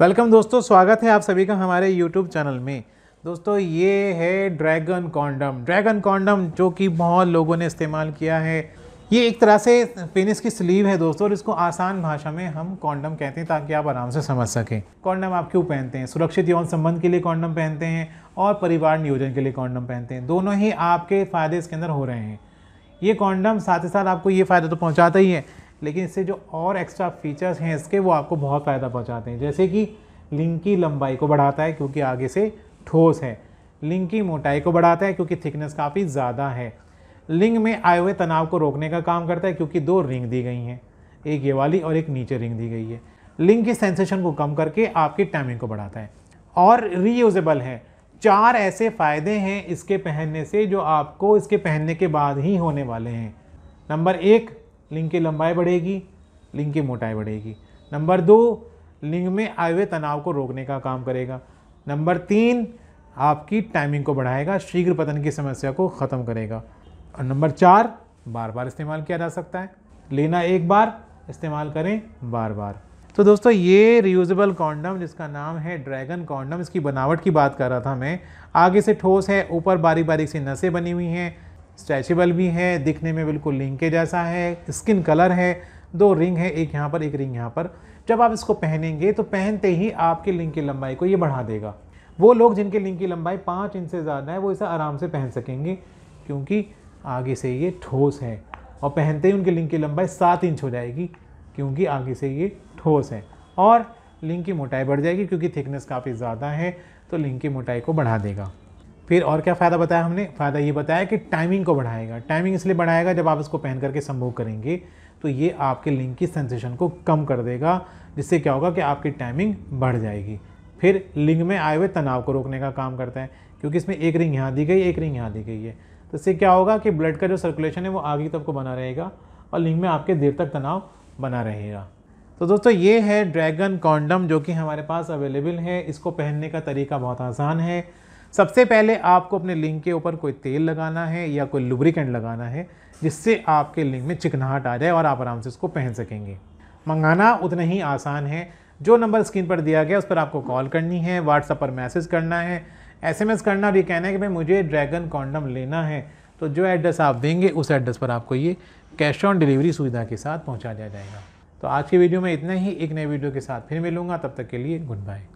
welcome दोस्तों स्वागत है आप सभी का हमारे यूट्यूब चैनल में दोस्तों ये है ड्रैगन कॉन्डम ड्रैगन कॉन्डम जो कि बहुत लोगों ने इस्तेमाल किया है ये एक तरह से पेनिस की स्लीव है दोस्तों और इसको आसान भाषा में हम कॉन्डम कहते हैं ताकि आप आराम से समझ सकें कॉन्डम आप क्यों पहनते हैं सुरक्षित यौन संबंध के लिए कॉन्डम पहनते हैं और परिवार नियोजन के लिए कॉन्डम पहनते हैं दोनों ही आपके फ़ायदे इसके अंदर हो रहे हैं ये कॉन्डम साथ ही साथ आपको ये फ़ायदा तो पहुँचाता ही है लेकिन इससे जो और एक्स्ट्रा फीचर्स हैं इसके वो आपको बहुत फ़ायदा पहुँचाते हैं जैसे कि लिंक की लंबाई को बढ़ाता है क्योंकि आगे से ठोस है लिंग की मोटाई को बढ़ाता है क्योंकि थिकनेस काफ़ी ज़्यादा है लिंग में आए हुए तनाव को रोकने का काम करता है क्योंकि दो रिंग दी गई हैं एक ये वाली और एक नीचे रिंग दी गई है लिंग की सेंसेशन को कम करके आपकी टाइमिंग को बढ़ाता है और रीयूजेबल है चार ऐसे फ़ायदे हैं इसके पहनने से जो आपको इसके पहनने के बाद ही होने वाले हैं नंबर एक लिंग की लंबाई बढ़ेगी लिंग की मोटाई बढ़ेगी नंबर दो लिंग में आए हुए तनाव को रोकने का काम करेगा नंबर तीन आपकी टाइमिंग को बढ़ाएगा शीघ्र पतन की समस्या को ख़त्म करेगा और नंबर चार बार बार इस्तेमाल किया जा सकता है लेना एक बार इस्तेमाल करें बार बार तो दोस्तों ये रियूजबल कॉन्डम जिसका नाम है ड्रैगन कॉन्डम इसकी बनावट की बात कर रहा था मैं आगे से ठोस है ऊपर बारी बारीक सी नसें बनी हुई हैं स्ट्रेचेबल भी है दिखने में बिल्कुल लिंक के जैसा है स्किन कलर है दो रिंग है एक यहाँ पर एक रिंग यहाँ पर जब आप इसको पहनेंगे तो पहनते ही आपके लिंग की लंबाई को ये बढ़ा देगा वो लोग जिनके लिंग की लंबाई पाँच इंच से ज़्यादा है वो इसे आराम से पहन सकेंगे क्योंकि आगे से ये ठोस है और पहनते ही उनके लिंग की लंबाई सात इंच हो जाएगी क्योंकि आगे से ये ठोस है और लिंग की मोटाई बढ़ जाएगी क्योंकि थिकनेस काफ़ी ज़्यादा है तो लिंग की मोटाई को बढ़ा देगा फिर और क्या फ़ायदा बताया हमने फ़ायदा ये बताया कि टाइमिंग को बढ़ाएगा टाइमिंग इसलिए बढ़ाएगा जब आप इसको पहन करके संभोग करेंगे तो ये आपके लिंग की सेंसेशन को कम कर देगा जिससे क्या होगा कि आपकी टाइमिंग बढ़ जाएगी फिर लिंग में आए हुए तनाव को रोकने का काम करता है क्योंकि इसमें एक रिंग यहाँ दी गई एक रिंग यहाँ दी गई है तो इससे क्या होगा कि ब्लड का जो सर्कुलेशन है वो आगे तक को बना रहेगा और लिंग में आपके देर तक तनाव बना रहेगा तो दोस्तों ये है ड्रैगन कॉन्डम जो कि हमारे पास अवेलेबल है इसको पहनने का तरीका बहुत आसान है सबसे पहले आपको अपने लिंग के ऊपर कोई तेल लगाना है या कोई लुब्रिकेंट लगाना है जिससे आपके लिंग में चिकनाहट आ जाए और आप आराम से उसको पहन सकेंगे मंगाना उतना ही आसान है जो नंबर स्क्रीन पर दिया गया उस पर आपको कॉल करनी है व्हाट्सएप पर मैसेज करना है एसएमएस करना और ये कहना है कि भाई मुझे ड्रैगन कॉन्डम लेना है तो जो एड्रेस आप देंगे उस एड्रेस पर आपको ये कैश ऑन डिलीवरी सुविधा के साथ पहुँचा दिया जाएगा तो आज की वीडियो में इतना ही एक नए वीडियो के साथ फिर मिलूँगा तब तक के लिए गुड बाय